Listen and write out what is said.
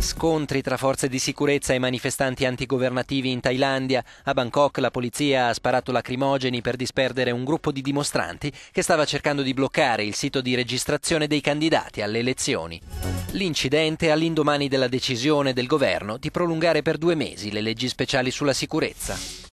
Scontri tra forze di sicurezza e manifestanti antigovernativi in Thailandia. A Bangkok la polizia ha sparato lacrimogeni per disperdere un gruppo di dimostranti che stava cercando di bloccare il sito di registrazione dei candidati alle elezioni. L'incidente all'indomani della decisione del governo di prolungare per due mesi le leggi speciali sulla sicurezza.